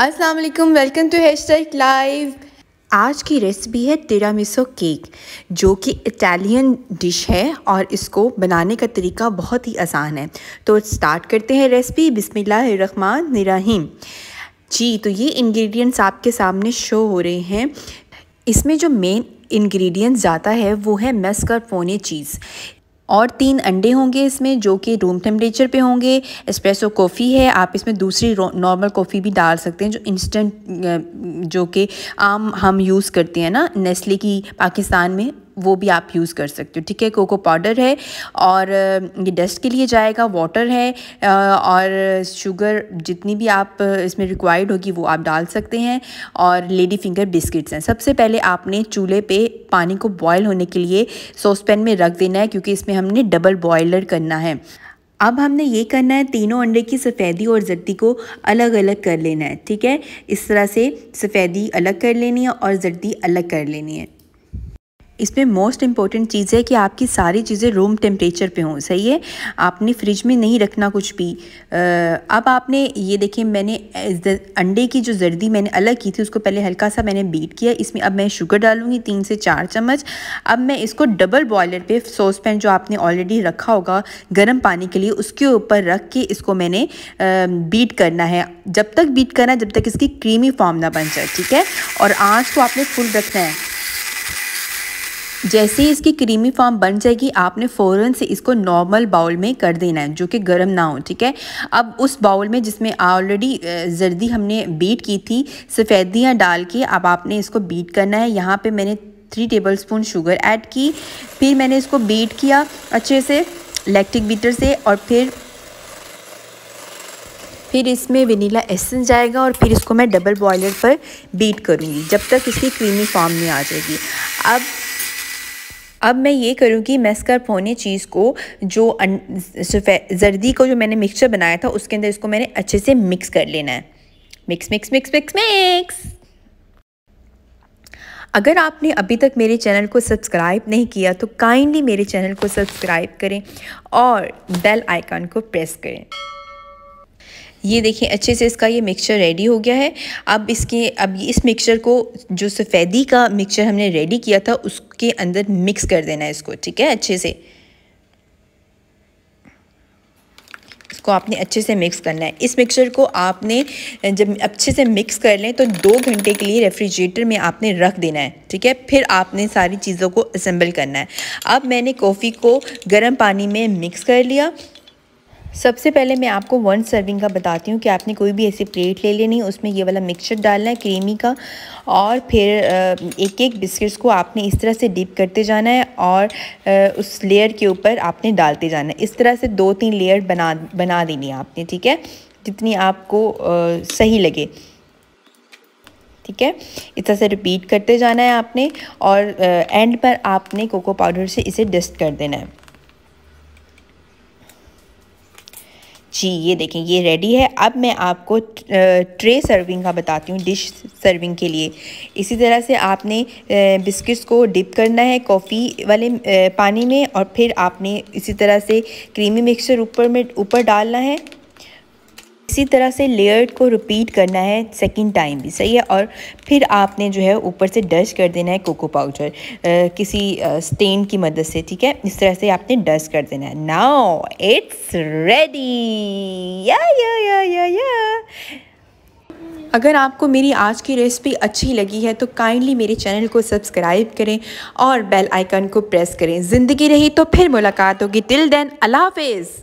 अस्सलाम वालेकुम welcome to tag live आज की रेसिपी है तिरामिसो केक जो कि इटालियन डिश है और इसको बनाने का तरीका बहुत ही आसान है तो स्टार्ट करते हैं रेसिपी बिस्मिल्लाहमान जी तो ये इंग्रेडिएंट्स आपके सामने शो हो रहे हैं इसमें जो मेन इंग्रेडिएंट्स जाता है वो है मेस्कारपोने चीज़ और तीन अंडे होंगे इसमें जो कि रूम टेम्परेचर पे होंगे एस्प्रेसो कॉफ़ी है आप इसमें दूसरी नॉर्मल कॉफ़ी भी डाल सकते हैं जो इंस्टेंट जो कि आम हम यूज़ करते हैं ना नेस्ले की पाकिस्तान में वो भी आप यूज़ कर सकते हो ठीक है कोको पाउडर है और ये डस्ट के लिए जाएगा वाटर है और शुगर जितनी भी आप इसमें रिक्वायर्ड होगी वो आप डाल सकते हैं और लेडी फिंगर बिस्किट्स हैं सबसे पहले आपने चूल्हे पे पानी को बॉयल होने के लिए सॉस पैन में रख देना है क्योंकि इसमें हमने डबल बॉयलर करना है अब हमने ये करना है तीनों अंडे की सफ़ेदी और जर्दी को अलग अलग कर लेना है ठीक है इस तरह से सफ़ेदी अलग कर लेनी है और जर्दी अलग कर लेनी है इसमें मोस्ट इम्पॉर्टेंट चीज़ है कि आपकी सारी चीज़ें रूम टेम्परेचर पे हों सही है आपने फ्रिज में नहीं रखना कुछ भी अब आपने ये देखिए मैंने अंडे की जो जर्दी मैंने अलग की थी उसको पहले हल्का सा मैंने बीट किया इसमें अब मैं शुगर डालूंगी तीन से चार चम्मच अब मैं इसको डबल बॉयलर पे सॉस पैन जो आपने ऑलरेडी रखा होगा गर्म पानी के लिए उसके ऊपर रख के इसको मैंने बीट करना है जब तक बीट करना है जब तक इसकी क्रीमी फॉर्म ना बन जाए ठीक है और आँच को आपने फुल रखना है जैसे ही इसकी क्रीमी फॉर्म बन जाएगी आपने फ़ौरन से इसको नॉर्मल बाउल में कर देना है जो कि गर्म ना हो ठीक है अब उस बाउल में जिसमें ऑलरेडी जर्दी हमने बीट की थी सफ़ेदियाँ डाल के अब आपने इसको बीट करना है यहाँ पे मैंने three tablespoon sugar add की फिर मैंने इसको बीट किया अच्छे से इलेक्ट्रिक बीटर से और फिर फिर इसमें वनीला एसेंस जाएगा और फिर इसको मैं डबल बॉयलर पर बीट करूँगी जब तक इसकी क्रीमी फॉर्म में आ जाएगी अब अब मैं ये करूँगी पौने चीज़ को जो जर्दी को जो मैंने मिक्सचर बनाया था उसके अंदर इसको मैंने अच्छे से मिक्स कर लेना है mix mix mix mix mix अगर आपने अभी तक मेरे चैनल को सब्सक्राइब नहीं किया तो काइंडली मेरे चैनल को सब्सक्राइब करें और बेल आइकन को प्रेस करें ये देखिए अच्छे से इसका ये मिक्सचर रेडी हो गया है अब इसके अब इस मिक्सचर को जो सफ़ेदी का मिक्सचर हमने रेडी किया था उसके अंदर मिक्स कर देना है इसको ठीक है अच्छे से इसको आपने अच्छे से मिक्स करना है इस मिक्सचर को आपने जब अच्छे से मिक्स कर लें तो दो घंटे के लिए रेफ्रिजरेटर में आपने रख देना है ठीक है फिर आपने सारी चीज़ों को असम्बल करना है अब मैंने कॉफ़ी को गर्म पानी में मिक्स कर लिया सबसे पहले मैं आपको वन सर्विंग का बताती हूँ कि आपने कोई भी ऐसी प्लेट ले लेनी उसमें ये वाला मिक्सचर डालना है क्रीमी का और फिर एक एक बिस्किट्स को आपने इस तरह से डिप करते जाना है और उस लेयर के ऊपर आपने डालते जाना है इस तरह से दो तीन लेयर बना बना देनी है आपने ठीक है जितनी आपको सही लगे ठीक है इस तरह से रिपीट करते जाना है आपने और एंड पर आपने कोको पाउडर से इसे डस्ट कर देना है जी ये देखें ये रेडी है अब मैं आपको ट्रे सर्विंग का बताती हूँ डिश सर्विंग के लिए इसी तरह से आपने बिस्किट्स को डिप करना है कॉफ़ी वाले पानी में और फिर आपने इसी तरह से क्रीमी मिक्सचर ऊपर में ऊपर डालना है इसी तरह से लेयर्ड को रिपीट करना है सेकंड टाइम भी सही है और फिर आपने जो है ऊपर से डस्ट कर देना है कोको पाउडर किसी स्टेन की मदद से ठीक है इस तरह से आपने डस्ट कर देना है नाउ इट्स रेडी या या या या या अगर आपको मेरी आज की रेसिपी अच्छी लगी है तो काइंडली मेरे चैनल को सब्सक्राइब करें और बेल आइकन को प्रेस करें ज़िंदगी रही तो फिर मुलाकात होगी टिल देन अल्लाह हाफिज़